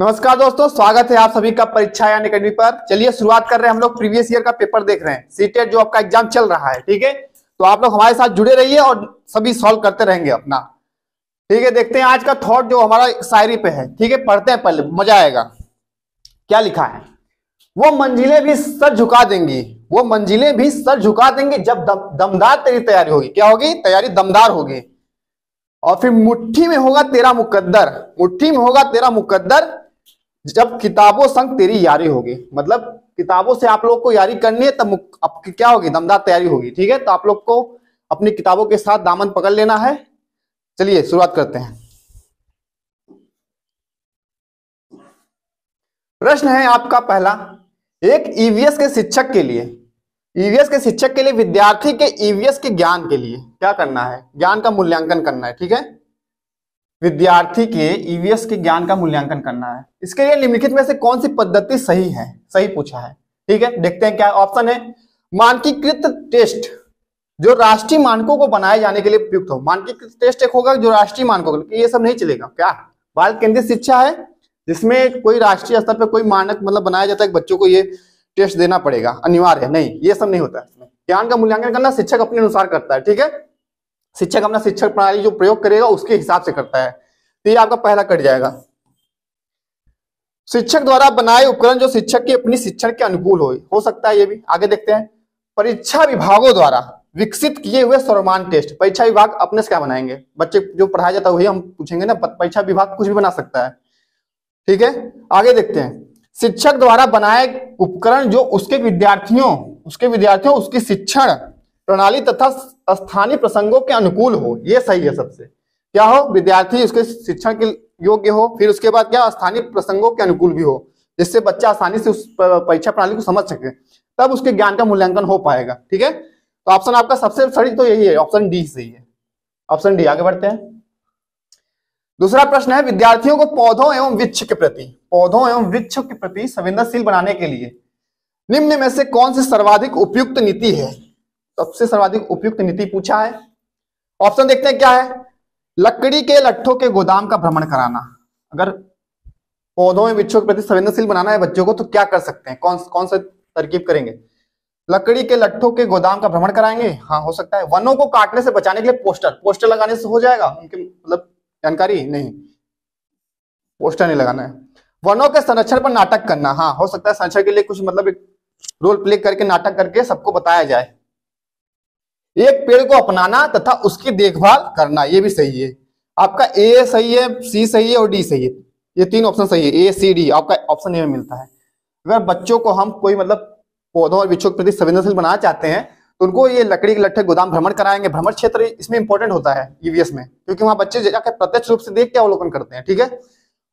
नमस्कार दोस्तों स्वागत है आप सभी का परीक्षा यानी अकेडमी पर चलिए शुरुआत कर रहे हैं हम लोग प्रीवियस ईयर का पेपर देख रहे हैं सीटेट जो आपका एग्जाम चल रहा है ठीक है तो आप लोग हमारे साथ जुड़े रहिए और सभी सॉल्व करते रहेंगे अपना ठीक है देखते हैं आज का थॉट जो हमारा शायरी पे है ठीक है पढ़ते हैं पहले मजा आएगा क्या लिखा है वो मंजिलें भी सर झुका देंगी वो मंजिलें भी सर झुका देंगी जब दम, दमदार तेरी तैयारी होगी क्या होगी तैयारी दमदार होगी और फिर मुट्ठी में होगा तेरा मुकद्दर मुट्ठी में होगा तेरा मुकद्दर जब किताबों संग तेरी यारी होगी मतलब किताबों से आप लोग को यारी करनी है तब आपकी क्या होगी दमदार तैयारी होगी ठीक है तो आप लोग को अपनी किताबों के साथ दामन पकड़ लेना है चलिए शुरुआत करते हैं प्रश्न है आपका पहला एक ईवीएस e के शिक्षक के लिए ईवीएस e के शिक्षक के लिए विद्यार्थी के ईवीएस e के ज्ञान के लिए क्या करना है ज्ञान का मूल्यांकन करना है ठीक है विद्यार्थी के ईवीएस e के ज्ञान का मूल्यांकन करना है इसके लिए निम्नलिखित में से कौन सी पद्धति सही है सही पूछा है ठीक है देखते हैं क्या ऑप्शन है मानकीकृत टेस्ट जो राष्ट्रीय मानकों को बनाए जाने के लिए उपयुक्त हो मानकीकृत टेस्ट एक होगा जो राष्ट्रीय मानकों के ये सब नहीं चलेगा क्या बाल केंद्रित शिक्षा है जिसमें कोई राष्ट्रीय स्तर पर कोई मानक मतलब बनाया जाता है बच्चों को ये टेस्ट देना पड़ेगा अनिवार्य है नहीं ये सब नहीं होता है ज्ञान का मूल्यांकन करना शिक्षक अपने अनुसार करता है ठीक है शिक्षक अपना शिक्षक प्रणाली जो प्रयोग करेगा उसके हिसाब से करता है तो ये आपका पहला कट जाएगा शिक्षक द्वारा बनाए उपकरण जो शिक्षक के अपनी शिक्षण के अनुकूल हो हो सकता है ये भी आगे देखते हैं परीक्षा विभागों द्वारा विकसित किए हुए सर्वमान टेस्ट परीक्षा विभाग अपने से क्या बनाएंगे बच्चे जो पढ़ाया जाता है वही हम पूछेंगे ना परीक्षा विभाग कुछ भी बना सकता है ठीक है आगे देखते हैं शिक्षक द्वारा बनाए उपकरण जो उसके विद्यार्थियों उसके विद्यार्थियों उसकी शिक्षण प्रणाली तथा स्थानीय प्रसंगों के अनुकूल हो ये सही है सबसे क्या हो विद्यार्थी उसके शिक्षण के योग्य हो फिर उसके बाद क्या स्थानीय प्रसंगों के अनुकूल भी हो जिससे बच्चा आसानी से उस परीक्षा प्रणाली को समझ सके तब उसके ज्ञान का मूल्यांकन हो पाएगा ठीक है तो ऑप्शन आपका सबसे सही तो यही है ऑप्शन डी सही है ऑप्शन डी आगे बढ़ते हैं दूसरा प्रश्न है विद्यार्थियों को पौधों एवं वृक्ष के प्रति पौधों एवं वृक्ष के प्रति संवेदनशील बनाने के लिए निम्न में से कौन सी सर्वाधिक उपयुक्त नीति है सबसे सर्वाधिक उपयुक्त नीति पूछा है ऑप्शन देखते हैं क्या है लकड़ी के लट्ठों के गोदाम का भ्रमण कराना अगर पौधों में बिच्छों के प्रति संवेदनशील बनाना है बच्चों को तो क्या कर सकते हैं कौन कौन सा तरकीब करेंगे लकड़ी के लट्ठों के गोदाम का भ्रमण कराएंगे हाँ हो सकता है वनों को काटने से बचाने के लिए पोस्टर पोस्टर लगाने से हो जाएगा उनके मतलब जानकारी नहीं पोस्टर नहीं लगाना है वनों के संरक्षण पर नाटक करना हाँ हो सकता है संरक्षण के लिए कुछ मतलब एक रोल प्ले करके नाटक करके सबको बताया जाए एक पेड़ को अपनाना तथा उसकी देखभाल करना ये भी सही है आपका ए सही है सी सही है और डी सही है ये तीन ऑप्शन सही है ए सी डी आपका ऑप्शन ए में मिलता है अगर बच्चों को हम कोई मतलब पौधों और वृक्षों के प्रति संवेदनशील बनाना चाहते हैं तो उनको ये लकड़ी के लट्ठे गोदाम भ्रमण कराएंगे भ्रमण क्षेत्र इसमें इंपॉर्टेंट होता है ईवीएस e में क्योंकि वहां बच्चे जाकर प्रत्यक्ष रूप से देख के अवलोकन करते हैं ठीक है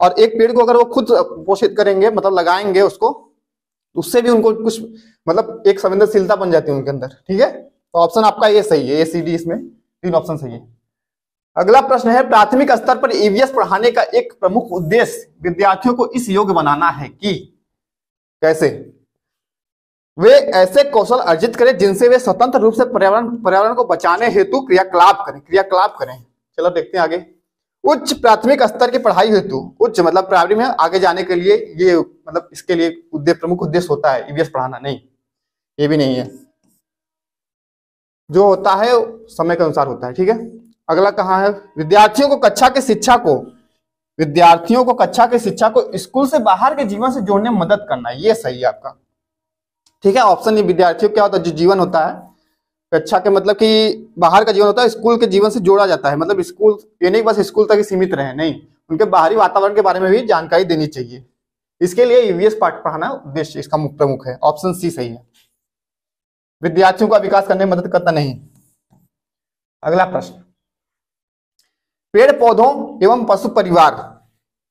और एक पेड़ को अगर वो खुद पोषित करेंगे मतलब लगाएंगे उसको तो उससे भी उनको कुछ मतलब एक संवेदनशीलता बन जाती है उनके अंदर ठीक है तो ऑप्शन आपका ये सही है ए सी डी इसमें तीन ऑप्शन सही है अगला प्रश्न है प्राथमिक स्तर पर ईवीएस e पढ़ाने का एक प्रमुख उद्देश्य विद्यार्थियों को इस योग्य बनाना है कि कैसे वे ऐसे कौशल अर्जित करें जिनसे वे स्वतंत्र रूप से पर्यावरण पर्यावरण को बचाने हेतु क्रियाकलाप करें क्रियाकलाप करें चलो देखते हैं आगे उच्च प्राथमिक स्तर की पढ़ाई हेतु उच्च मतलब प्राइमरी में आगे जाने के लिए ये मतलब इसके लिए उद्देश्य प्रमुख उद्देश्य होता है ईवीएस e पढ़ाना नहीं ये भी नहीं है जो होता है समय के अनुसार होता है ठीक है अगला कहाँ है विद्यार्थियों को कक्षा के शिक्षा को विद्यार्थियों को कक्षा के शिक्षा को स्कूल से बाहर के जीवन से जोड़ने में मदद करना ये सही है आपका ठीक है ऑप्शन ये विद्यार्थियों क्या होता है जो जीवन होता है कक्षा के मतलब कि बाहर का जीवन होता है स्कूल के जीवन से जोड़ा जाता है मतलब स्कूल ये नहीं बस स्कूल तक ही सीमित रहे नहीं उनके बाहरी वातावरण के बारे में भी जानकारी देनी चाहिए इसके लिए यूवीएस e पाठ पढ़ाना उद्देश्य इसका प्रमुख है ऑप्शन सी सही है विद्यार्थियों का विकास करने में मदद करता नहीं अगला प्रश्न पेड़ पौधों एवं पशु परिवार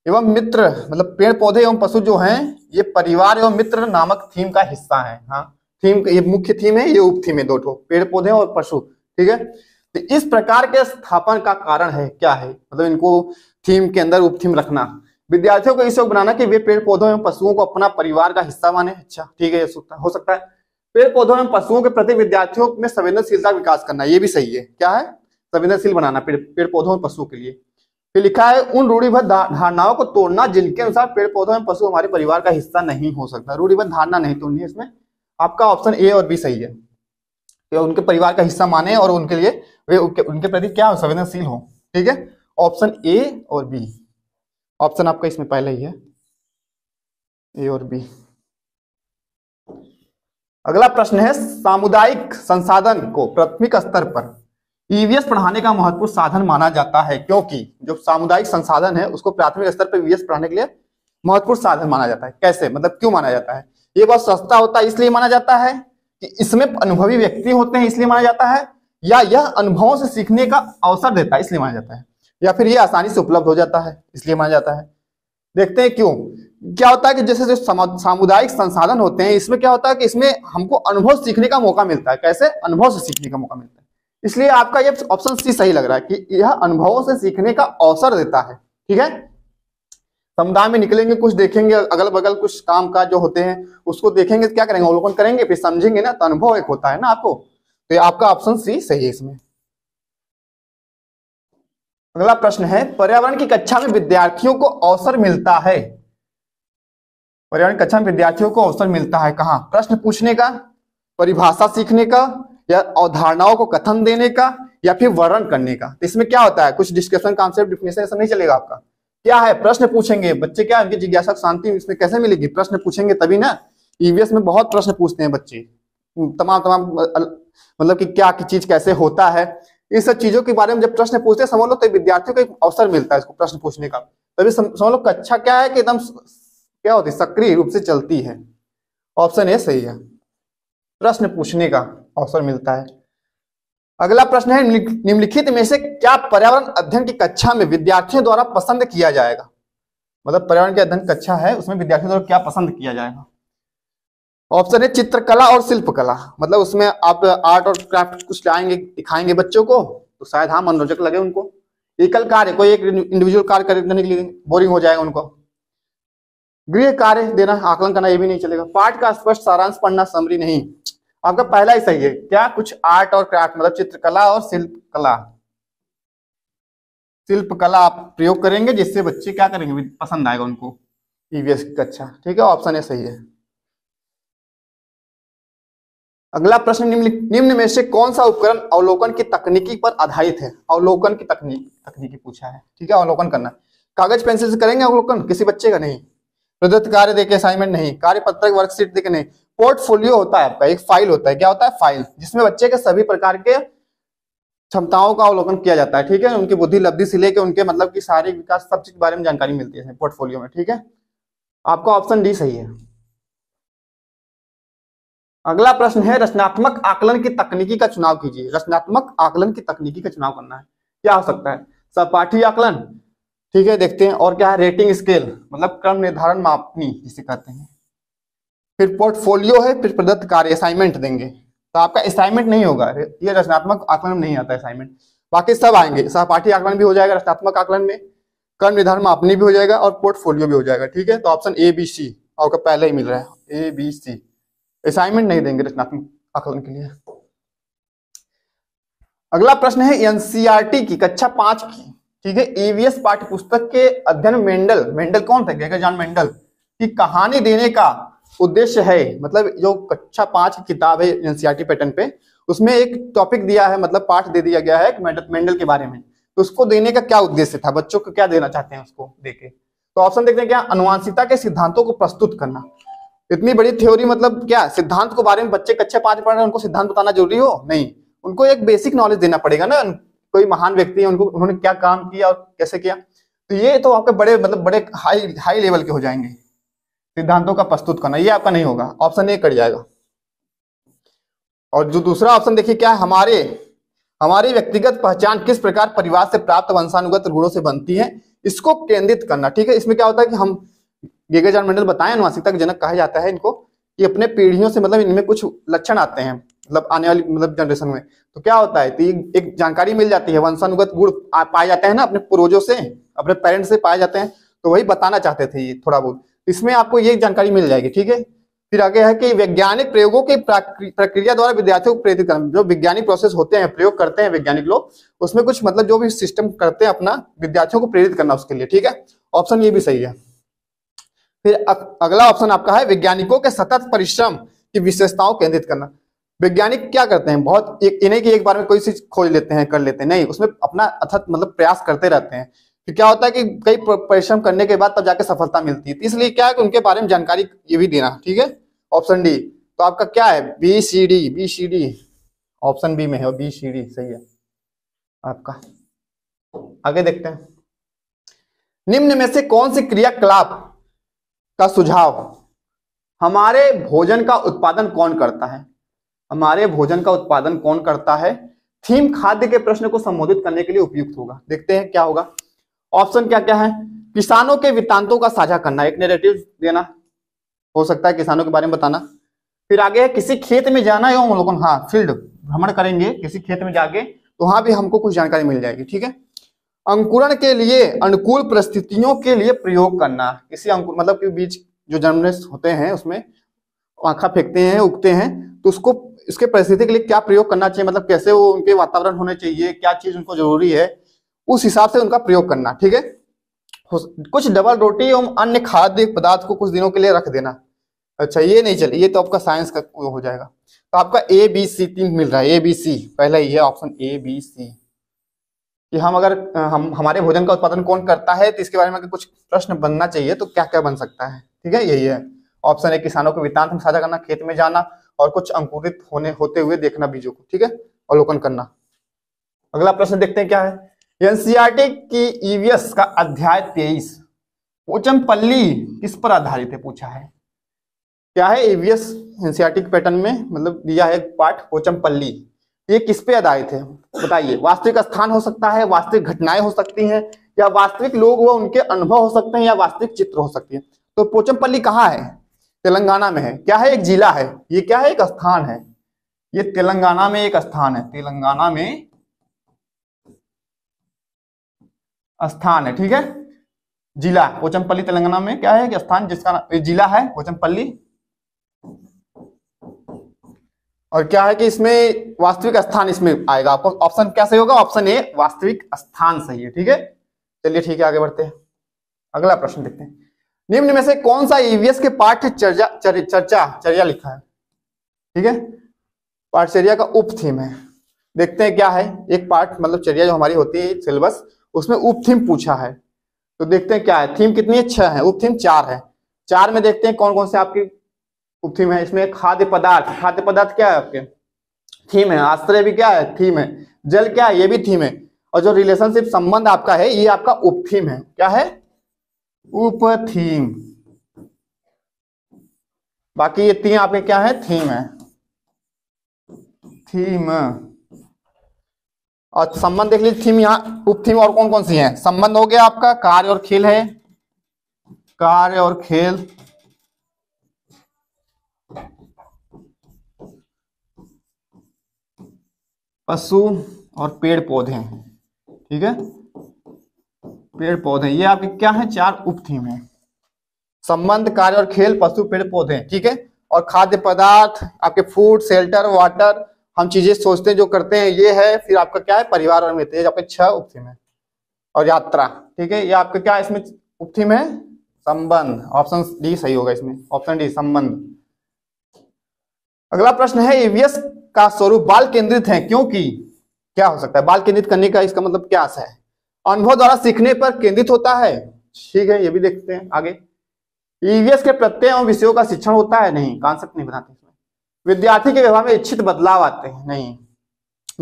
एवं मित्र मतलब पेड़ पौधे एवं पशु जो हैं ये परिवार एवं मित्र नामक थीम का हिस्सा है हाँ थीम ये मुख्य थीम है ये उप थीम है दो ठो पेड़ पौधे और पशु ठीक है तो इस प्रकार के स्थापन का कारण है क्या है मतलब इनको थीम के अंदर उप थीम रखना विद्यार्थियों को इस बनाना कि वे पेड़ पौधों एवं पशुओं को अपना परिवार का हिस्सा माने अच्छा ठीक है हो सकता है पेड़ पौधों एवं पशुओं के प्रति विद्यार्थियों में संवेदनशीलता विकास करना ये भी सही है क्या है संवेदनशील बनाना पेड़ पौधों और पशुओं के लिए फिर लिखा है उन रूढ़िबद्ध धारणाओं को तोड़ना जिनके अनुसार पेड़ पौधों में पशु हमारे परिवार का हिस्सा नहीं हो सकता रूढ़िबद्ध धारणा नहीं तोड़नी है इसमें आपका ऑप्शन ए और बी सही है कि उनके परिवार का हिस्सा माने और उनके लिए वे उनके, उनके प्रति क्या हो संवेदनशील हो ठीक है ऑप्शन ए और बी ऑप्शन आपका इसमें पहला ही है ए और बी अगला प्रश्न है सामुदायिक संसाधन को प्राथमिक स्तर पर ईवीएस e पढ़ाने का महत्वपूर्ण साधन माना जाता है क्योंकि जो सामुदायिक संसाधन है उसको प्राथमिक स्तर पर ईवीएस e पढ़ाने के लिए महत्वपूर्ण साधन माना जाता है कैसे मतलब क्यों माना जाता है ये बहुत सस्ता होता है इसलिए माना जाता है कि इसमें अनुभवी व्यक्ति होते हैं इसलिए माना जाता है या यह अनुभवों से सीखने का अवसर देता है इसलिए माना जाता है या फिर यह आसानी से उपलब्ध हो जाता है इसलिए माना जाता है देखते हैं क्यों क्या होता है कि जैसे जो सामुदायिक संसाधन होते हैं इसमें क्या होता है कि इसमें हमको अनुभव सीखने का मौका मिलता है कैसे अनुभव से सीखने का मौका मिलता है इसलिए आपका ये ऑप्शन सी सही लग रहा है कि यह अनुभवों से सीखने का अवसर देता है ठीक है समुदाय में निकलेंगे कुछ देखेंगे अगल बगल कुछ काम काज जो होते हैं उसको देखेंगे क्या करेंगे अवलोकन करेंगे फिर समझेंगे ना तो अनुभव एक होता है ना आपको तो आपका ऑप्शन सी सही है इसमें अगला प्रश्न है पर्यावरण की कक्षा में विद्यार्थियों को अवसर मिलता है पर्यावरण कक्षा में विद्यार्थियों को अवसर मिलता है कहा प्रश्न पूछने का परिभाषा सीखने का या अवधारणाओं को कथन देने का या फिर वर्णन करने का तो इसमें क्या होता है कुछ डिस्कशन कॉन्सेप्ट डिफिनेशन ऐसा नहीं चलेगा आपका क्या है प्रश्न पूछेंगे बच्चे क्या उनकी जिज्ञासा शांति इसमें कैसे मिलेगी प्रश्न पूछेंगे तभी ना ईवीएस में बहुत प्रश्न पूछते हैं बच्चे तमाम तमाम मतलब कि क्या की चीज कैसे होता है इन सब चीजों के बारे में जब प्रश्न पूछते हैं समझ लो तो विद्यार्थियों को एक अवसर मिलता है इसको प्रश्न पूछने का तभी समझ लो कक्षा अच्छा क्या है कि एकदम क्या होती है सक्रिय रूप से चलती है ऑप्शन ए सही है प्रश्न पूछने का अवसर मिलता है अगला प्रश्न है निम्नलिखित में से क्या पर्यावरण अध्ययन की कक्षा में विद्यार्थियों द्वारा पसंद किया जाएगा मतलब पर्यावरण के अध्ययन कक्षा है उसमें विद्यार्थियों द्वारा क्या पसंद किया जाएगा ऑप्शन है चित्रकला और शिल्पकला मतलब उसमें आप आर्ट और क्राफ्ट कुछ लाएंगे दिखाएंगे बच्चों को तो शायद हाँ मनोरंजक लगे उनको एकल कार्य कोई एक इंडिविजुअल कार्य करने के लिए बोरिंग हो जाएगा उनको गृह कार्य देना आकलन करना ये भी नहीं चलेगा पाठ का स्पष्ट सारांश पढ़ना समरी नहीं आपका पहला ही सही है क्या कुछ आर्ट और क्राफ्ट मतलब चित्रकला और शिल्पकला शिल्पकला आप प्रयोग करेंगे जिससे बच्चे क्या करेंगे पसंद आएगा उनको ईवीएस e अच्छा ठीक है ऑप्शन ए सही है अगला प्रश्न निम्न निम्न में से कौन सा उपकरण अवलोकन की तकनीकी पर आधारित है अवलोकन की तकनीक तकनीकी पूछा है ठीक है अवलोकन करना कागज पेंसिल से करेंगे अवलोकन किसी बच्चे का नहीं प्रदत्त कार्य देके असाइनमेंट नहीं कार्य पत्रक वर्कशीट देके नहीं पोर्टफोलियो होता है आपका एक फाइल होता है क्या होता है फाइल जिसमें बच्चे के सभी प्रकार के क्षमताओं का अवलोकन किया जाता है ठीक है उनकी बुद्धि लब्धि से लेके उनके मतलब की शारीरिक विकास सब चीज के बारे में जानकारी मिलती है पोर्टफोलियो में ठीक है आपका ऑप्शन डी सही है अगला प्रश्न है रचनात्मक आकलन की तकनीकी का चुनाव कीजिए रचनात्मक आकलन की तकनीकी का चुनाव करना है क्या हो सकता है सपाठी आकलन ठीक है देखते हैं और क्या है रेटिंग स्केल मतलब क्रम निर्धारण मापनी जिसे कहते हैं फिर पोर्टफोलियो है फिर प्रदत्त कार्य असाइनमेंट देंगे तो आपका असाइनमेंट नहीं होगा ये रचनात्मक आकलन नहीं आता असाइनमेंट बाकी सब आएंगे सहपाठी आकलन भी हो जाएगा रचनात्मक आकलन में कर्म निर्धारण मापनी भी हो जाएगा और पोर्टफोलियो भी हो जाएगा ठीक है तो ऑप्शन ए बी सी आपका पहले ही मिल रहा है ए बी सी असाइनमेंट नहीं देंगे रचनात्मक आकलन के लिए अगला प्रश्न है एनसीईआरटी e की कक्षा पांच की ठीक है ईवीएस पाठ्यपुस्तक के अध्ययन मेंडल मेंडल कौन थे गेगर जॉन मेंडल की कहानी देने का उद्देश्य है मतलब जो कक्षा पांच की किताब है एनसीईआरटी पैटर्न e पे उसमें एक टॉपिक दिया है मतलब पाठ दे दिया गया है मेंडल के बारे में तो उसको देने का क्या उद्देश्य था बच्चों को क्या देना चाहते हैं उसको देके तो ऑप्शन देखते हैं क्या अनुवांशिकता के सिद्धांतों को प्रस्तुत करना इतनी बड़ी थ्योरी मतलब क्या सिद्धांत के बारे में बच्चे कच्चे पांच पढ़ रहे हैं उनको सिद्धांत बताना जरूरी हो नहीं उनको एक बेसिक नॉलेज देना पड़ेगा ना कोई महान व्यक्ति है उनको उन्होंने क्या काम किया और कैसे किया तो ये तो आपके बड़े मतलब बड़े हाई हाई लेवल के हो जाएंगे सिद्धांतों का प्रस्तुत करना ये आपका नहीं होगा ऑप्शन ए कट जाएगा और जो दूसरा ऑप्शन देखिए क्या है हमारे हमारी व्यक्तिगत पहचान किस प्रकार परिवार से प्राप्त वंशानुगत गुणों से बनती है इसको केंद्रित करना ठीक है इसमें क्या होता है कि हम गेगाजान मंडल बताया अनुवांशिकता के जनक कहा जाता है इनको कि अपने पीढ़ियों से मतलब इनमें कुछ लक्षण आते हैं मतलब आने वाली मतलब जनरेशन में तो क्या होता है तो ये एक जानकारी मिल जाती है वंशानुगत गुण पाए जाते हैं ना अपने पूर्वजों से अपने पेरेंट्स से पाए जाते हैं तो वही बताना चाहते थे ये थोड़ा बहुत इसमें आपको ये जानकारी मिल जाएगी ठीक है फिर आगे है कि वैज्ञानिक प्रयोगों की प्रक्रिया द्वारा विद्यार्थियों को प्रेरित करना जो वैज्ञानिक प्रोसेस होते हैं प्रयोग करते हैं वैज्ञानिक लोग उसमें कुछ मतलब जो भी सिस्टम करते हैं अपना विद्यार्थियों को प्रेरित करना उसके लिए ठीक है ऑप्शन ये भी सही है फिर अगला ऑप्शन आपका है वैज्ञानिकों के सतत परिश्रम की विशेषताओं केंद्रित करना वैज्ञानिक क्या करते हैं बहुत एक इन्हें की एक बार में कोई चीज खोज लेते हैं कर लेते हैं नहीं उसमें अपना अथत मतलब प्रयास करते रहते हैं फिर क्या होता है कि कई परिश्रम करने के बाद तब जाके सफलता मिलती है तो इसलिए क्या है कि उनके बारे में जानकारी ये भी देना ठीक है ऑप्शन डी तो आपका क्या है B C D B C D option B में है बी सी डी सही है आपका आगे देखते हैं निम्न में से कौन सी क्रियाकलाप का सुझाव हमारे भोजन का उत्पादन कौन करता है हमारे भोजन का उत्पादन कौन करता है थीम खाद्य के प्रश्न को संबोधित करने के लिए उपयुक्त होगा देखते हैं क्या होगा ऑप्शन क्या क्या है किसानों के वित्तांतों का साझा करना एक नेरेटिव देना हो सकता है किसानों के बारे में बताना फिर आगे है किसी खेत में जाना एवं लोगों हाँ फील्ड भ्रमण करेंगे किसी खेत में जाके तो वहां भी हमको कुछ जानकारी मिल जाएगी ठीक है अंकुरण के लिए अनुकूल परिस्थितियों के लिए प्रयोग करना किसी अंकुर मतलब कि बीज जो जर्मिनेट होते हैं उसमें आंखा फेंकते हैं उगते हैं तो उसको इसके परिस्थिति के लिए क्या प्रयोग करना चाहिए मतलब कैसे वो उनके वातावरण होने चाहिए क्या चीज उनको जरूरी है उस हिसाब से उनका प्रयोग करना ठीक है कुछ डबल रोटी एवं अन्य खाद्य पदार्थ को कुछ दिनों के लिए रख देना अच्छा ये नहीं चले ये तो आपका साइंस का हो जाएगा तो आपका ए बी सी तीन मिल रहा है ए बी सी पहला ये ऑप्शन ए बी सी कि हम अगर हम हमारे भोजन का उत्पादन कौन करता है तो इसके बारे में अगर कुछ प्रश्न बनना चाहिए तो क्या क्या बन सकता है ठीक है यही है ऑप्शन है किसानों को वितान में साझा करना खेत में जाना और कुछ अंकुरित होने होते हुए देखना बीजों को ठीक है अवलोकन करना अगला प्रश्न देखते हैं क्या है एनसीआरटी की ईवीएस का अध्याय तेईस पल्ली किस पर आधारित है पूछा है क्या है ईवीएस एनसीआरटी के पैटर्न में मतलब दिया है पाठ पोचमपल्ली ये किस पे आधारित है बताइए वास्तविक स्थान हो सकता है वास्तविक घटनाएं हो सकती हैं या वास्तविक लोग व उनके अनुभव हो सकते हैं या वास्तविक चित्र हो सकती है तो पोचमपल्ली कहाँ है तेलंगाना में है क्या है एक जिला है ये क्या है एक स्थान है ये तेलंगाना में एक स्थान है तेलंगाना में स्थान है ठीक है जिला पोचमपल्ली तेलंगाना में क्या है एक स्थान जिसका जिला है पोचमपल्ली और क्या है कि इसमें वास्तविक स्थान इसमें आएगा आपको ऑप्शन क्या सही होगा ऑप्शन ए वास्तविक स्थान सही है ठीक है चलिए ठीक है आगे बढ़ते हैं अगला प्रश्न देखते हैं निम्न में से कौन सा ईवीएस e के पाठ्य चर्चा चर, चर्चा चर्या लिखा है ठीक है पाठचर्या का उप थीम है देखते हैं क्या है एक पाठ मतलब चर्या जो हमारी होती है सिलेबस उसमें उप थीम पूछा है तो देखते हैं क्या है थीम कितनी है छह है उप थीम चार है चार में देखते हैं कौन कौन से आपकी उपथीम है इसमें खाद्य पदार्थ खाद्य पदार्थ क्या है आपके थीम है आश्रय भी क्या है थीम है जल क्या है ये भी थीम है और जो रिलेशनशिप संबंध आपका है ये आपका उपथीम है क्या है उपथीम बाकी ये तीन आपके क्या है थीम है थीम और संबंध देख लीजिए थीम यहाँ उपथीम और कौन कौन सी है संबंध हो गया आपका कार्य और खेल है कार्य और खेल पशु और पेड़ पौधे हैं ठीक है पेड़ पौधे ये आपके क्या है चार उप थीम है संबंध कार्य और खेल पशु पेड़ पौधे ठीक है और खाद्य पदार्थ आपके फूड सेल्टर वाटर हम चीजें सोचते हैं जो करते हैं ये है फिर आपका क्या है परिवार और मित्र आपके छह उप थीम है और यात्रा ठीक है ये आपका क्या इसमें उप थीम है संबंध ऑप्शन डी सही होगा इसमें ऑप्शन डी संबंध अगला प्रश्न है ईवीएस का स्वरूप बाल केंद्रित है क्योंकि क्या हो सकता है बाल केंद्रित करने का इसका मतलब क्या आशा है अनुभव द्वारा सीखने पर केंद्रित होता है ठीक है ये भी देखते हैं आगे ईवीएस e के प्रत्यय एवं विषयों का शिक्षण होता है नहीं कॉन्सेप्ट नहीं बताते इसमें विद्यार्थी के व्यवहार में इच्छित बदलाव आते हैं नहीं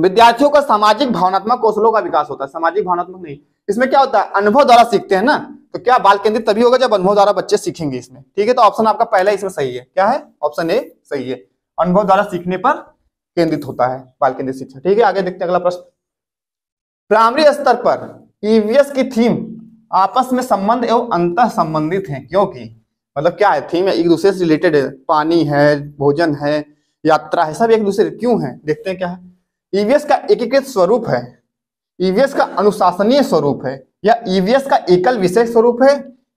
विद्यार्थियों का सामाजिक भावनात्मक कौशलों का विकास होता है सामाजिक भावनात्मक नहीं इसमें क्या होता है अनुभव द्वारा सीखते हैं ना तो क्या बाल केंद्रित तभी होगा जब अनुभव द्वारा बच्चे सीखेंगे इसमें ठीक है तो ऑप्शन आपका पहला इसमें सही है क्या है ऑप्शन ए सही है अनुभव द्वारा सीखने पर केंद्रित होता है बाल केंद्रित शिक्षा ठीक है आगे देखते हैं अगला प्रश्न प्राइमरी स्तर पर ईवीएस e की थीम आपस में संबंध एवं अंत संबंधित है क्योंकि मतलब क्या है थीम एक दूसरे से रिलेटेड है पानी है भोजन है यात्रा है सब एक दूसरे क्यों है देखते हैं क्या है ईवीएस e का एकीकृत स्वरूप है ईवीएस e का अनुशासनीय स्वरूप है या ईवीएस का एकल विषय स्वरूप है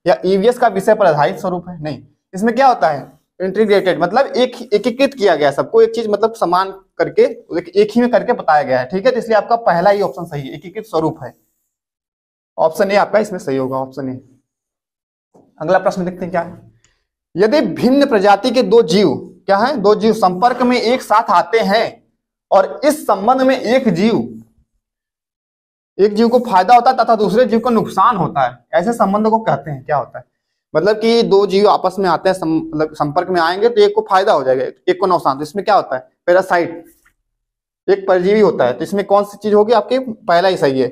या ईवीएस का विषय पर आधारित स्वरूप है नहीं इसमें क्या होता है इंटीग्रेटेड मतलब एक एकीकृत किया गया सबको एक चीज मतलब समान करके एक ही में करके बताया गया है ठीक है तो इसलिए आपका पहला ही ऑप्शन सही है एकीकृत स्वरूप है ऑप्शन ए आपका इसमें सही होगा ऑप्शन ए अगला प्रश्न देखते हैं क्या है यदि भिन्न प्रजाति के दो जीव क्या है दो जीव संपर्क में एक साथ आते हैं और इस संबंध में एक जीव एक जीव को फायदा होता है तथा दूसरे जीव को नुकसान होता है ऐसे संबंध को कहते हैं क्या होता है मतलब कि दो जीव आपस में आते हैं सम, मतलब संपर्क में आएंगे तो एक को फायदा हो जाएगा एक को नुकसान तो इसमें क्या होता है पैरासाइट एक परजीवी होता है तो इसमें कौन सी चीज होगी आपकी पहला ही सही है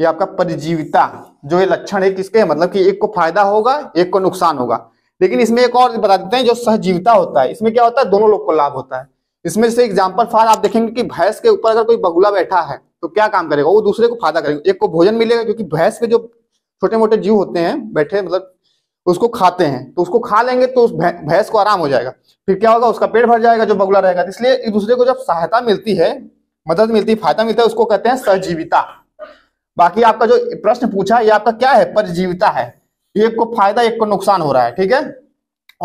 ये आपका परजीविता जो ये लक्षण है किसके मतलब कि एक को फायदा होगा एक को नुकसान होगा लेकिन इसमें एक और बता देते हैं जो सहजीविता होता है इसमें क्या होता है दोनों लोग को लाभ होता है इसमें से एग्जाम्पल फार आप देखेंगे कि भैंस के ऊपर अगर कोई बगुला बैठा है तो क्या काम करेगा वो दूसरे को फायदा करेगा एक को भोजन मिलेगा क्योंकि भैंस के जो छोटे मोटे जीव होते हैं बैठे मतलब उसको खाते हैं तो उसको खा लेंगे तो उस भैंस को आराम हो जाएगा फिर क्या होगा उसका पेट भर जाएगा जो बगुला रहेगा तो इसलिए एक दूसरे को जब सहायता मिलती है मदद मिलती है फायदा मिलता है उसको कहते हैं सहजीविता बाकी आपका जो प्रश्न पूछा है ये आपका क्या है परजीविता है एक को फायदा एक को नुकसान हो रहा है ठीक है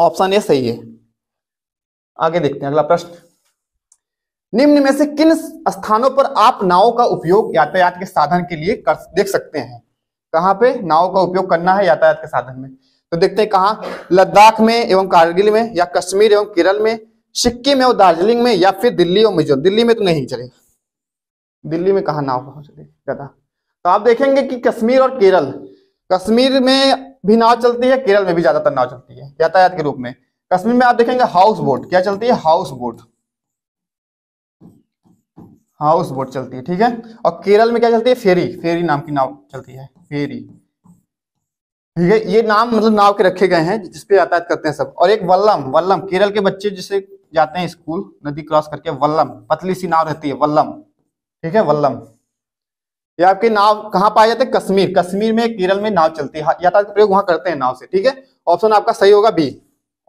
ऑप्शन ए सही है आगे देखते हैं अगला प्रश्न निम्न में से किन स्थानों पर आप नाव का उपयोग यातायात के साधन के लिए कर देख सकते हैं कहाँ पे नाव का उपयोग करना है यातायात के साधन में तो देखते हैं कहा लद्दाख में एवं कारगिल में या कश्मीर एवं केरल में सिक्किम एवं दार्जिलिंग में या फिर दिल्ली और मिजोरम दिल्ली में तो नहीं चलेगा दिल्ली में कहा नाव चलेगी ज्यादा तो आप देखेंगे कि कश्मीर और केरल कश्मीर में भी नाव चलती है केरल में भी ज्यादातर नाव चलती है यातायात के रूप में कश्मीर में आप देखेंगे हाउस बोट क्या चलती है हाउस बोट हाउस बोट चलती है ठीक है और केरल में क्या चलती है फेरी फेरी नाम की नाव चलती है फेरी ये ये नाम मतलब नाव के रखे गए हैं जिसपे यातायात करते हैं सब और एक वल्लम वल्लम केरल के बच्चे जिसे जाते हैं स्कूल नदी क्रॉस करके वल्लम पतली सी नाव रहती है वल्लम ठीक है वल्लम ये आपके नाव कहाँ पाए जाते हैं कश्मीर कश्मीर में केरल में नाव चलती है हाँ, यातायात प्रयोग वहां करते हैं नाव से ठीक है ऑप्शन आपका सही होगा बी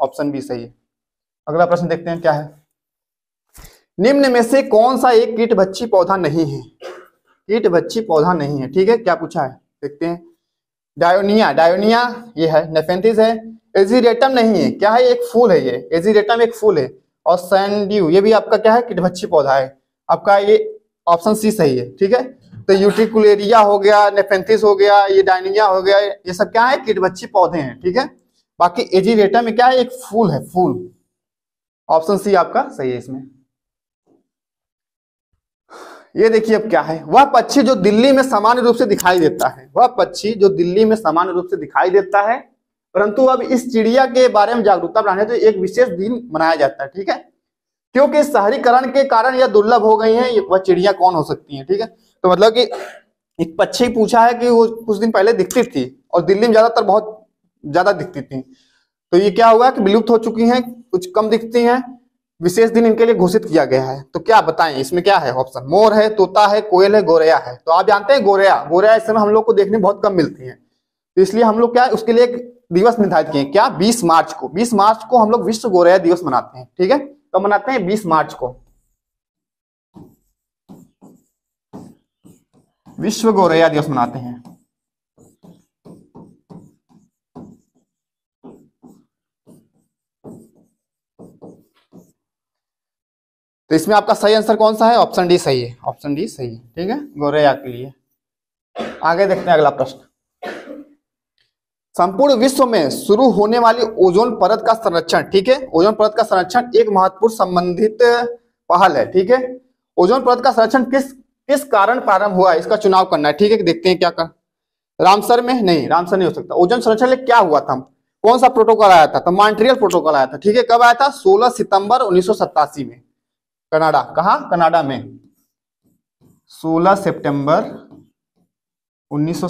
ऑप्शन बी सही है अगला प्रश्न देखते हैं क्या है निम्न में से कौन सा एक कीट भच्छी पौधा नहीं है कीट भच्छी पौधा नहीं है ठीक है क्या पूछा है देखते हैं डायोनिया डायोनिया ये है नेफेंथिस है एजीरेटम नहीं है क्या है एक फूल है ये एजीरेटम एक फूल है और सैंड्यू ये भी आपका क्या है किटभच्छी पौधा है आपका ये ऑप्शन सी सही है ठीक है तो यूटिकुलेरिया हो गया नेफेंथिस हो गया ये डायनिया हो गया ये सब क्या है किटभच्छी पौधे हैं ठीक है बाकी एजीरेटम क्या है एक फूल है फूल ऑप्शन सी आपका सही है इसमें ये देखिए अब क्या है वह पक्षी जो दिल्ली में सामान्य रूप से दिखाई देता है वह पक्षी जो दिल्ली में सामान्य रूप से दिखाई देता है परंतु अब इस चिड़िया के बारे में जागरूकता बढ़ाने तो एक विशेष दिन मनाया जाता है ठीक है क्योंकि शहरीकरण के कारण यह दुर्लभ हो गई है वह चिड़िया कौन हो सकती है ठीक है तो मतलब कि एक पक्षी पूछा है कि वो कुछ दिन पहले दिखती थी और दिल्ली में ज्यादातर बहुत ज्यादा दिखती थी तो ये क्या हुआ कि विलुप्त हो चुकी हैं कुछ कम दिखती हैं विशेष दिन इनके लिए घोषित किया गया है तो क्या बताएं इसमें क्या है ऑप्शन मोर है तोता है कोयल है गोरया है तो आप जानते हैं गोरया गोरया इस समय हम लोग को देखने बहुत कम मिलती है तो इसलिए हम लोग क्या उसके लिए एक दिवस निर्धारित किए क्या 20 मार्च को 20 मार्च को हम लोग विश्व गोरेया दिवस मनाते हैं ठीक है तो मनाते हैं 20 मार्च को विश्व गोरेया दिवस मनाते हैं इसमें आपका सही आंसर कौन सा है ऑप्शन डी सही है ऑप्शन डी सही है ठीक है गोरेया के लिए आगे देखते हैं अगला प्रश्न संपूर्ण विश्व में शुरू होने वाली ओजोन परत का संरक्षण ठीक है ओजोन परत का संरक्षण एक महत्वपूर्ण संबंधित पहल है ठीक है ओजोन परत का संरक्षण किस किस कारण प्रारंभ हुआ है इसका चुनाव करना है ठीक है देखते हैं क्या कर रामसर में नहीं रामसर नहीं हो सकता ओजोन संरक्षण क्या हुआ था कौन सा प्रोटोकॉल आया था तो मॉन्ट्रियल प्रोटोकॉल आया था ठीक है कब आया था सोलह सितंबर उन्नीस में कनाडा कहा कनाडा में 16 सितंबर उन्नीस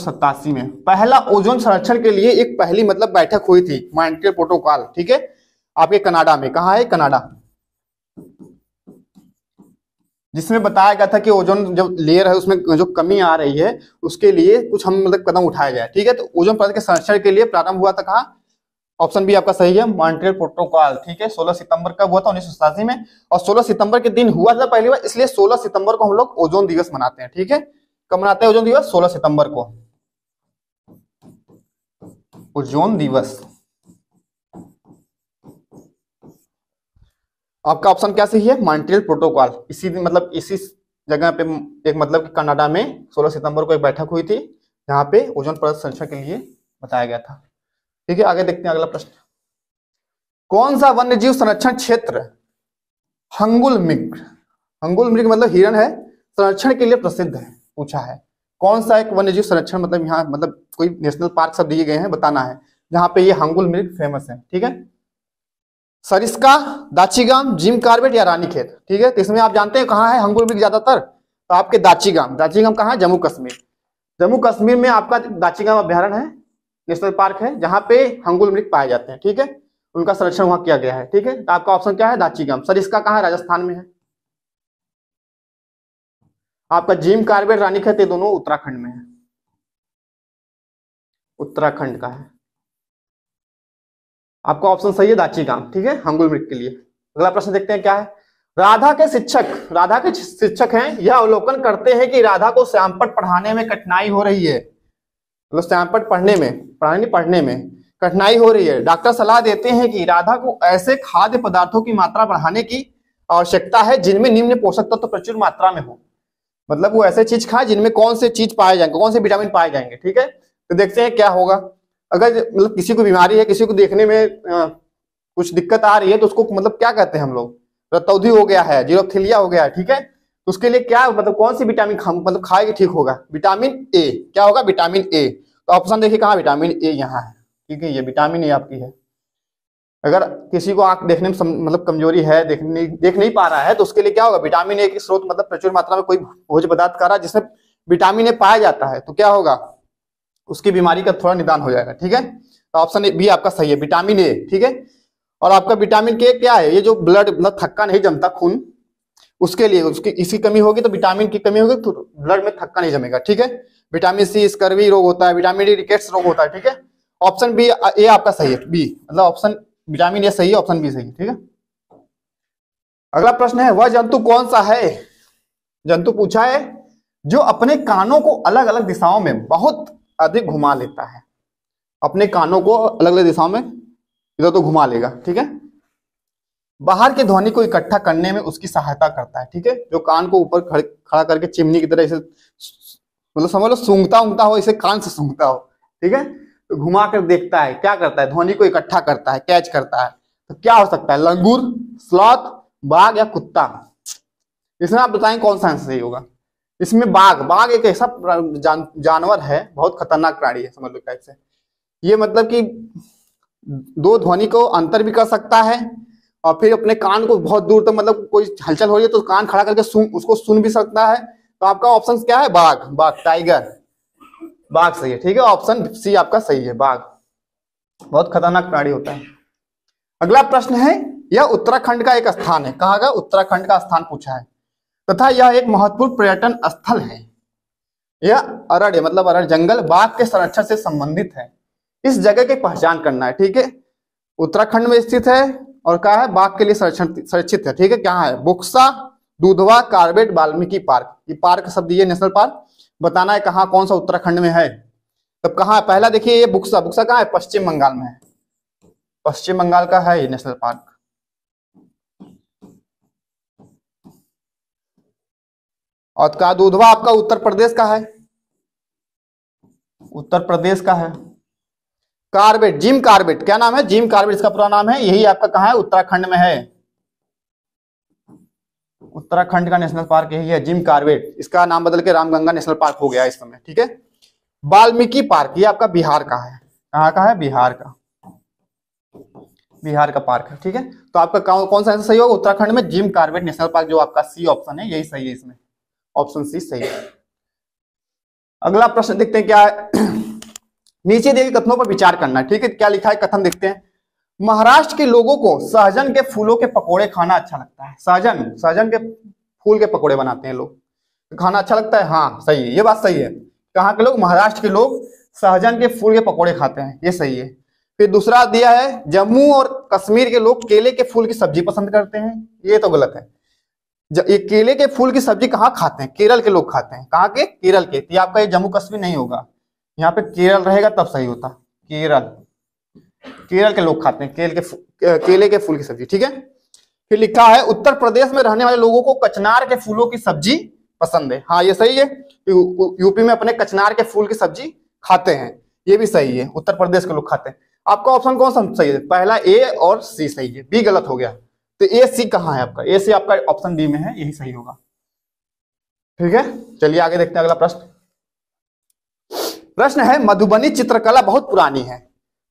में पहला ओजोन संरक्षण के लिए एक पहली मतलब बैठक हुई थी मॉन्ट्रियल प्रोटोकॉल ठीक है आपके कनाडा में कहा है कनाडा जिसमें बताया गया था कि ओजोन जो लेयर है उसमें जो कमी आ रही है उसके लिए कुछ हम मतलब कदम उठाया जाए ठीक है तो ओजोन परत के संरक्षण के लिए प्रारंभ हुआ था कहा ऑप्शन भी आपका सही है मॉन्ट्रियल प्रोटोकॉल ठीक है 16 सितंबर का हुआ था उन्नीस में और 16 सितंबर के दिन हुआ था पहली बार इसलिए 16 सितंबर को हम लोग ओजोन दिवस मनाते हैं ठीक है कब मनाते हैं ओजोन दिवस 16 सितंबर को ओजोन दिवस आपका ऑप्शन क्या सही है मॉन्ट्रियल प्रोटोकॉल इसी दिन मतलब इसी जगह पे एक मतलब कनाडा में सोलह सितंबर को एक बैठक हुई थी जहां पे ओजोन परत संरक्षण के लिए बताया गया था ठीक है आगे देखते हैं अगला प्रश्न कौन सा वन्य जीव संरक्षण क्षेत्र हंगुल मृग हंगुल मृग मतलब हिरण है संरक्षण के लिए प्रसिद्ध है पूछा है कौन सा एक वन्य जीव संरक्षण मतलब यहाँ मतलब कोई नेशनल पार्क सब दिए गए हैं बताना है जहां पे ये हंगुल मृग फेमस है ठीक है सरिस्का दाचीगाम जिम कार्बेट या रानीखेत ठीक है तो इसमें आप जानते हैं कहाँ है हंगुल मृग ज्यादातर तो आपके दाचीगाम दाचीगाम कहाँ है जम्मू कश्मीर जम्मू कश्मीर में आपका दाचीगाम अभ्यारण है नेशनल पार्क है जहां पे हंगुल मृग पाए जाते हैं ठीक है उनका संरक्षण वहां किया गया है ठीक है तो आपका ऑप्शन क्या है गांव सर इसका कहा है राजस्थान में है आपका जिम कार्बेट रानी खेत दोनों उत्तराखंड में है उत्तराखंड का है आपका ऑप्शन सही है दाची गांव ठीक है हंगुल मृग के लिए अगला प्रश्न देखते हैं क्या है राधा के शिक्षक राधा के शिक्षक हैं यह अवलोकन करते हैं कि राधा को श्यामपट पढ़ाने में कठिनाई हो रही है मतलब स्टैम्पर्ड पढ़ने में प्राणी पढ़ने में कठिनाई हो रही है डॉक्टर सलाह देते हैं कि राधा को ऐसे खाद्य पदार्थों की मात्रा बढ़ाने की आवश्यकता है जिनमें निम्न पोषक तत्व तो प्रचुर मात्रा में हो मतलब वो ऐसे चीज खाए जिनमें कौन से चीज पाए जाएंगे कौन से विटामिन पाए जाएंगे ठीक है तो देखते हैं क्या होगा अगर मतलब किसी को बीमारी है किसी को देखने में आ, कुछ दिक्कत आ रही है तो उसको मतलब क्या कहते हैं हम लोग रतौधी हो गया है जीरोपथिलिया हो गया है ठीक है तो उसके लिए क्या मतलब कौन सी विटामिन मतलब खाएगी ठीक होगा विटामिन ए क्या होगा विटामिन ए तो ऑप्शन देखिए कहा विटामिन ए यहाँ है ठीक है ये विटामिन ए आपकी है अगर किसी को आंख देखने में मतलब कमजोरी है देखने देख नहीं पा रहा है तो उसके लिए क्या होगा विटामिन ए के स्रोत मतलब प्रचुर मात्रा में कोई भोज पदार्थ कर रहा है जिसमें विटामिन ए पाया जाता है तो क्या होगा उसकी बीमारी का थोड़ा निदान हो जाएगा ठीक है तो ऑप्शन बी आपका सही है विटामिन ए ठीक है और आपका विटामिन के क्या है ये जो ब्लड मतलब थक्का नहीं जमता खून उसके लिए उसकी इसकी कमी होगी तो विटामिन की कमी होगी तो ब्लड में थक्का नहीं जमेगा ठीक है विटामिन सी स्कर्वी रोग होता है विटामिन डी रिकेट्स रोग होता है ठीक है ऑप्शन बी ए आपका सही है बी मतलब ऑप्शन विटामिन ए सही है ऑप्शन बी सही ठीक है अगला प्रश्न है वह जंतु कौन सा है जंतु पूछा है जो अपने कानों को अलग अलग दिशाओं में बहुत अधिक घुमा लेता है अपने कानों को अलग अलग दिशाओं में इधर तो घुमा लेगा ठीक है बाहर के ध्वनि को इकट्ठा करने में उसकी सहायता करता है ठीक है जो कान को ऊपर खड़ा करके चिमनी की तरह इसे मतलब समझ लो सूंघता उंगता हो इसे कान से सूंघता हो ठीक है तो घुमा कर देखता है क्या करता है ध्वनि को इकट्ठा करता है कैच करता है तो क्या हो सकता है लंगूर स्लॉथ बाघ या कुत्ता इसमें आप बताएं कौन सा आंसर सही होगा इसमें बाघ बाघ एक ऐसा जान, जानवर है बहुत खतरनाक प्राणी है समझ लो टाइप से ये मतलब कि दो ध्वनि को अंतर भी कर सकता है और फिर अपने कान को बहुत दूर तक तो मतलब कोई हलचल हो रही है तो कान खड़ा करके सुन उसको सुन भी सकता है तो आपका ऑप्शन क्या है बाघ बाघ टाइगर बाघ सही है ठीक है ऑप्शन सी आपका सही है बाघ बहुत खतरनाक प्राणी होता है अगला प्रश्न है यह उत्तराखंड का एक स्थान है कहा गया उत्तराखंड का स्थान पूछा है तथा यह एक महत्वपूर्ण पर्यटन स्थल है यह अरण्य मतलब अरण जंगल बाघ के संरक्षण से संबंधित है इस जगह की पहचान करना है ठीक है उत्तराखंड में स्थित है और क्या है बाघ के लिए संरक्षण संरक्षित है ठीक है क्या है बुक्सा दूधवा कार्बेट वाल्मीकि पार्क ये पार्क शब्द ये नेशनल पार्क बताना है कहाँ कौन सा उत्तराखंड में है तब कहाँ पहला देखिए ये बुक्सा बुक्सा कहाँ है पश्चिम बंगाल में है पश्चिम बंगाल का है ये नेशनल पार्क और का दूधवा आपका उत्तर प्रदेश का है उत्तर प्रदेश का है कार्बेट जिम कार्बेट क्या नाम है जिम कार्बेट इसका पूरा नाम है यही आपका कहा है उत्तराखंड में है उत्तराखंड का नेशनल पार्क यही है जिम कार्बेट इसका नाम बदल के रामगंगा नेशनल पार्क हो गया इस समय ठीक है वाल्मीकि पार्क ये आपका बिहार का है कहाँ का है बिहार का बिहार का पार्क है ठीक है तो आपका कौन सा सही होगा उत्तराखंड में जिम कार्बेट नेशनल पार्क जो आपका सी ऑप्शन है यही सही है इसमें ऑप्शन सी सही है अगला प्रश्न देखते हैं क्या है नीचे दिए कथनों पर विचार करना ठीक है क्या लिखा है कथन देखते हैं महाराष्ट्र के लोगों को सहजन के फूलों के पकोड़े खाना अच्छा लगता है सहजन सहजन के फूल के पकोड़े बनाते हैं लोग खाना अच्छा लगता है हाँ सही है ये बात सही है कहाँ के लोग महाराष्ट्र के लोग सहजन के फूल के पकोड़े खाते हैं ये सही है फिर दूसरा दिया है जम्मू और कश्मीर के लोग केले के फूल की सब्जी पसंद करते हैं ये तो गलत है ये केले के फूल की सब्जी कहाँ खाते हैं केरल के लोग खाते हैं कहाँ के केरल के तो आपका ये जम्मू कश्मीर नहीं होगा यहाँ पे केरल रहेगा तब सही होता केरल केरल के लोग खाते हैं केल के केले के फूल की सब्जी ठीक है फिर लिखा है उत्तर प्रदेश में रहने वाले लोगों को कचनार के फूलों की सब्जी पसंद है हाँ ये सही है यू, यूपी में अपने कचनार के फूल की सब्जी खाते हैं ये भी सही है उत्तर प्रदेश के लोग खाते हैं आपका ऑप्शन कौन सा सही है पहला ए और सी सही है बी गलत हो गया तो ए सी कहाँ है आपका ए सी आपका ऑप्शन बी में है यही सही होगा ठीक है चलिए आगे देखते हैं अगला प्रश्न प्रश्न है मधुबनी चित्रकला बहुत पुरानी है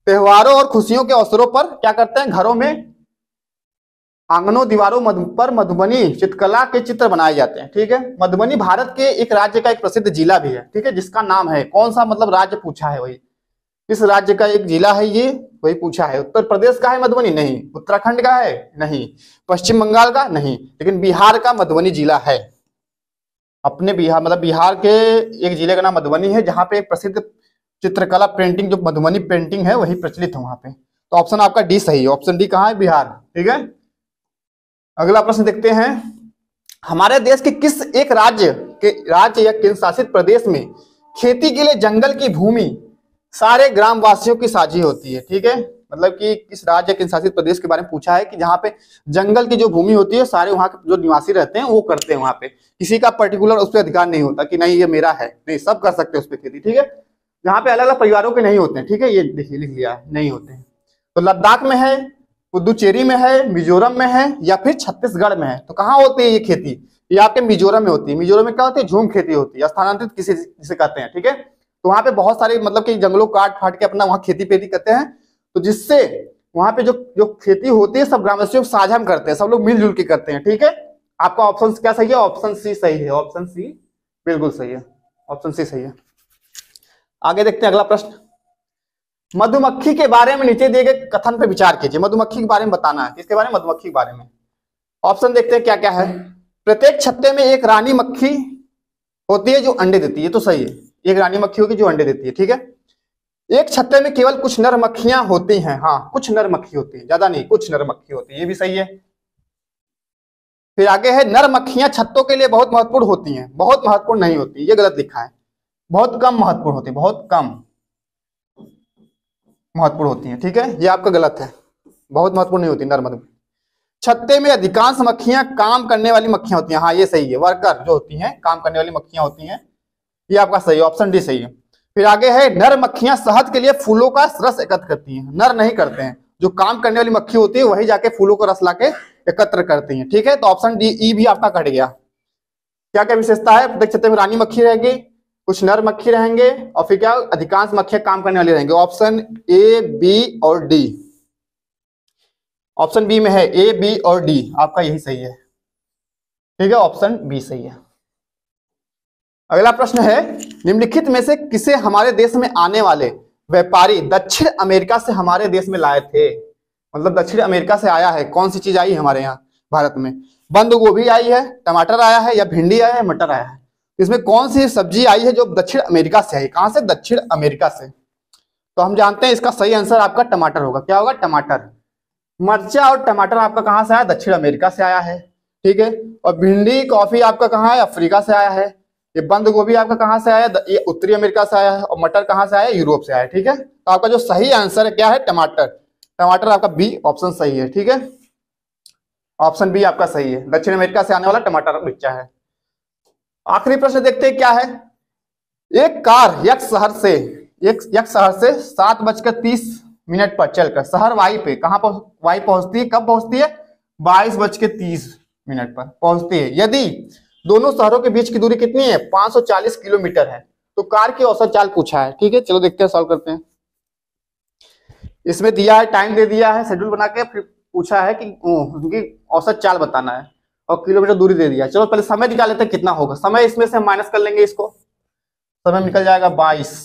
त्योहारों और खुशियों के अवसरों पर क्या करते हैं घरों में आंगनों दीवारों मधु, पर मधुबनी चित्रकला के चित्र बनाए जाते हैं ठीक है मधुबनी भारत के एक राज्य का एक प्रसिद्ध जिला भी है ठीक है जिसका नाम है कौन सा मतलब राज्य पूछा है वही इस राज्य का एक जिला है ये वही पूछा है उत्तर प्रदेश का है मधुबनी नहीं उत्तराखंड का है नहीं पश्चिम बंगाल का नहीं लेकिन बिहार का मधुबनी जिला है अपने बिहार मतलब बिहार के एक जिले का नाम मधुबनी है जहाँ पे एक प्रसिद्ध चित्रकला पेंटिंग जो मधुबनी पेंटिंग है वही प्रचलित है वहां पे तो ऑप्शन आपका डी सही है ऑप्शन डी कहाँ है बिहार ठीक है अगला प्रश्न देखते हैं हमारे देश के किस एक राज्य के राज्य या केंद्र शासित प्रदेश में खेती के लिए जंगल की भूमि सारे ग्रामवासियों की साझी होती है ठीक है मतलब कि किस राज्य के शासित प्रदेश के बारे में पूछा है कि जहाँ पे जंगल की जो भूमि होती है सारे वहाँ के जो निवासी रहते हैं वो करते हैं वहाँ पे किसी का पर्टिकुलर उस पर अधिकार नहीं होता कि नहीं ये मेरा है नहीं सब कर सकते हैं उस पर खेती ठीक है जहाँ पे अलग अलग परिवारों के नहीं होते हैं ठीक है ये देखिए लिख लिया है नहीं होते हैं तो लद्दाख में है पुदुचेरी में है मिजोरम में है या फिर छत्तीसगढ़ में है तो कहाँ होती है ये खेती ये आपके मिजोरम में होती है मिजोरम में क्या होती है झूम खेती होती है स्थानांतरित किसी जिसे कहते हैं ठीक है तो वहाँ पे बहुत सारे मतलब कि जंगलों काट फाट के अपना वहाँ खेती पेती करते हैं तो जिससे वहां पे जो जो खेती होती है सब ग्रामवासियों साझा में करते हैं सब लोग मिलजुल के करते हैं ठीक है आपका ऑप्शन क्या सही है ऑप्शन सी सही है ऑप्शन सी बिल्कुल सही है ऑप्शन सी सही है आगे देखते हैं अगला प्रश्न मधुमक्खी के बारे में नीचे दिए गए कथन पर विचार कीजिए मधुमक्खी के बारे में बताना है किसके बारे में मधुमक्खी के बारे में ऑप्शन देखते हैं क्या क्या है प्रत्येक छत्ते में एक रानी मक्खी होती है जो अंडे देती है तो सही है एक रानी मक्खी होगी जो अंडे देती है ठीक है एक छत्ते में केवल कुछ नर मक्खियां होती हैं हाँ कुछ नर मक्खी होती है ज्यादा नहीं कुछ नर मक्खी होती है ये भी सही है फिर आगे है नर मक्खियां छत्तों के लिए बहुत महत्वपूर्ण होती हैं बहुत महत्वपूर्ण नहीं होती ये गलत लिखा है बहुत कम महत्वपूर्ण होती है बहुत कम महत्वपूर्ण होती है ठीक है ये आपका गलत है बहुत महत्वपूर्ण नहीं होती नर छत्ते में अधिकांश मक्खियां काम करने वाली मक्खियां होती हैं हाँ ये सही है वर्कर जो होती हैं काम करने वाली मक्खियां होती हैं ये आपका सही ऑप्शन डी सही है फिर आगे है नर मक्खियां शहद के लिए फूलों का रस एकत्र करती हैं नर नहीं करते हैं जो काम करने वाली मक्खी होती है वही जाके फूलों को रस लाके एकत्र करती हैं ठीक है तो ऑप्शन डी ई भी आपका कट गया क्या क्या विशेषता है देख सकते हैं रानी मक्खी रहेगी कुछ नर मक्खी रहेंगे और फिर क्या अधिकांश मक्खियां काम करने वाली रहेंगे ऑप्शन ए बी और डी ऑप्शन बी में है ए बी और डी आपका यही सही है ठीक है ऑप्शन बी सही है अगला प्रश्न है निम्नलिखित में से किसे हमारे देश में आने वाले व्यापारी दक्षिण अमेरिका से हमारे देश में लाए थे मतलब दक्षिण अमेरिका से आया है कौन सी चीज आई है हमारे यहाँ भारत में बंद गोभी आई है टमाटर आया है या भिंडी आया है मटर आया है इसमें कौन सी सब्जी आई है जो दक्षिण अमेरिका से आई कहाँ से दक्षिण अमेरिका से तो हम जानते हैं इसका सही आंसर आपका टमाटर होगा क्या होगा टमाटर मर्चा और टमाटर आपका कहाँ से आया दक्षिण अमेरिका से आया है ठीक है और भिंडी कॉफी आपका कहाँ है अफ्रीका से आया है ये बंद गोभी आपका कहां से आया ये उत्तरी अमेरिका से आया है और मटर कहां से आया यूरोप से आया ठीक है तो आपका जो सही आंसर है क्या है टमाटर टमाटर आपका बी ऑप्शन सही है ठीक है ऑप्शन बी आपका सही है दक्षिण अमेरिका से आने वाला टमाटर मिर्चा है आखिरी प्रश्न देखते हैं क्या है एक कार यक शहर से एक यक शहर से सात बजकर तीस मिनट पर चलकर शहर वाई पे कहा पर वाई पहुंचती है कब पहुंचती है बाईस बज के तीस मिनट पर पहुंचती है यदि दोनों शहरों के बीच की दूरी कितनी है 540 किलोमीटर है तो कार की औसत चाल पूछा है ठीक है चलो देखते हैं सॉल्व करते हैं इसमें दिया है टाइम दे दिया है शेड्यूल बना के फिर पूछा है कि उनकी औसत चाल बताना है और किलोमीटर दूरी दे दिया चलो पहले समय निकाल लेते हैं कितना होगा समय इसमें से माइनस कर लेंगे इसको समय निकल जाएगा बाईस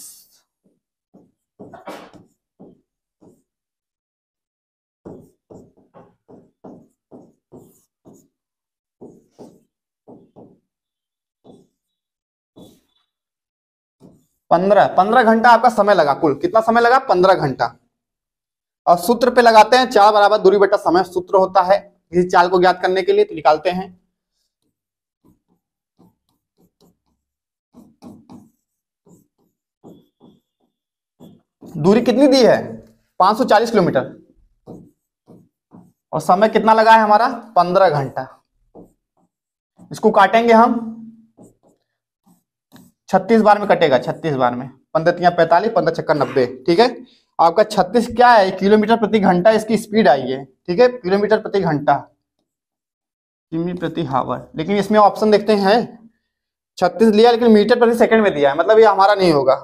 पंद्रह पंद्रह घंटा आपका समय लगा कुल कितना समय लगा पंद्रह घंटा और सूत्र पे लगाते हैं चार बराबर दूरी बटा समय सूत्र होता है किसी चाल को ज्ञात करने के लिए तो निकालते हैं दूरी कितनी दी है 540 किलोमीटर और समय कितना लगा है हमारा 15 घंटा इसको काटेंगे हम छत्तीस बार में कटेगा छत्तीस बार में पंद्रह तिया पैंतालीस पंद्रह छक्का नब्बे ठीक है आपका छत्तीस क्या है किलोमीटर प्रति घंटा इसकी स्पीड आई है ठीक है किलोमीटर प्रति घंटा किमी प्रति हावर लेकिन इसमें ऑप्शन देखते हैं छत्तीस लिया लेकिन मीटर प्रति सेकंड में दिया है मतलब ये हमारा नहीं होगा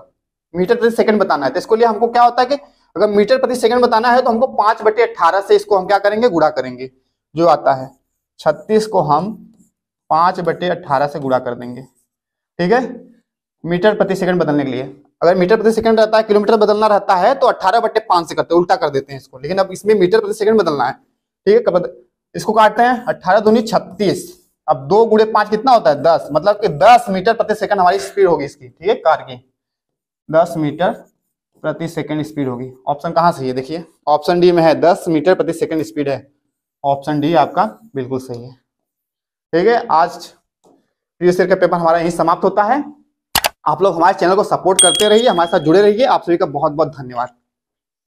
मीटर प्रति सेकंड बताना है तो इसको लिए हमको क्या होता है कि अगर मीटर प्रति सेकंड बताना है तो हमको पांच बटे अट्ठारह से इसको हम क्या करेंगे गुड़ा करेंगे जो आता है छत्तीस को हम पांच बटे अट्ठारह से गुड़ा कर देंगे ठीक है मीटर प्रति सेकंड बदलने के लिए अगर मीटर प्रति सेकंड रहता है किलोमीटर बदलना रहता है तो अठारह बट्टे पांच से करते उल्टा कर देते हैं इसको लेकिन अब इसमें मीटर प्रति सेकंड बदलना है ठीक है इसको काटते हैं अट्ठारह धोनी छत्तीस अब दो गुड़े पांच कितना होता है दस मतलब कि दस मीटर प्रति सेकंड हमारी स्पीड होगी इसकी ठीक है कार की दस मीटर प्रति सेकंड स्पीड होगी ऑप्शन कहाँ सही है देखिए ऑप्शन डी में है दस मीटर प्रति सेकंड स्पीड है ऑप्शन डी आपका बिल्कुल सही है ठीक है आज प्रीवियस ईयर का पेपर हमारा यहीं समाप्त होता है आप लोग हमारे चैनल को सपोर्ट करते रहिए हमारे साथ जुड़े रहिए आप सभी का बहुत बहुत धन्यवाद